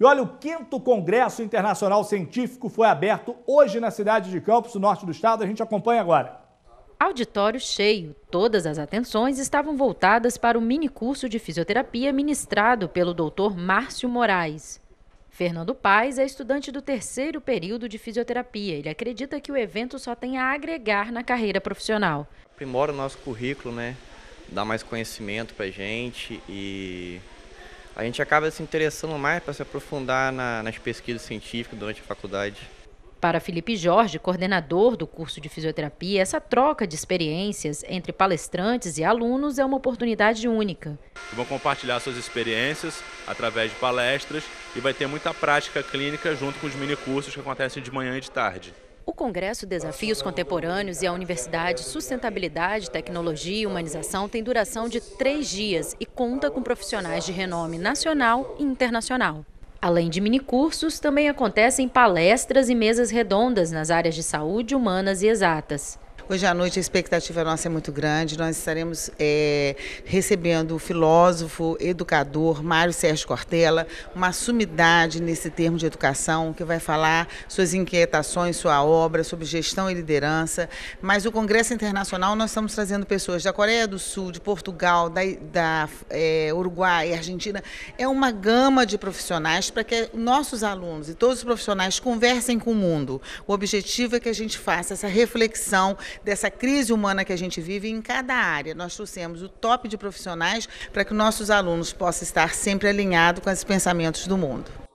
E olha, o quinto Congresso Internacional Científico foi aberto hoje na cidade de Campos, no norte do estado. A gente acompanha agora. Auditório cheio, todas as atenções estavam voltadas para o mini curso de fisioterapia ministrado pelo Dr. Márcio Moraes. Fernando Paes é estudante do terceiro período de fisioterapia. Ele acredita que o evento só tem a agregar na carreira profissional. Aprimora o nosso currículo, né? Dá mais conhecimento para gente e a gente acaba se interessando mais para se aprofundar na, nas pesquisas científicas durante a faculdade. Para Felipe Jorge, coordenador do curso de fisioterapia, essa troca de experiências entre palestrantes e alunos é uma oportunidade única. Vão compartilhar suas experiências através de palestras e vai ter muita prática clínica junto com os minicursos que acontecem de manhã e de tarde. Congresso Desafios Contemporâneos e a Universidade Sustentabilidade, Tecnologia e Humanização tem duração de três dias e conta com profissionais de renome nacional e internacional. Além de minicursos, também acontecem palestras e mesas redondas nas áreas de saúde, humanas e exatas. Hoje à noite a expectativa nossa é muito grande. Nós estaremos é, recebendo o filósofo, educador Mário Sérgio Cortella, uma sumidade nesse termo de educação, que vai falar suas inquietações, sua obra, sobre gestão e liderança. Mas o Congresso Internacional nós estamos trazendo pessoas da Coreia do Sul, de Portugal, da, da é, Uruguai e Argentina. É uma gama de profissionais para que nossos alunos e todos os profissionais conversem com o mundo. O objetivo é que a gente faça essa reflexão dessa crise humana que a gente vive em cada área. Nós trouxemos o top de profissionais para que nossos alunos possam estar sempre alinhados com os pensamentos do mundo.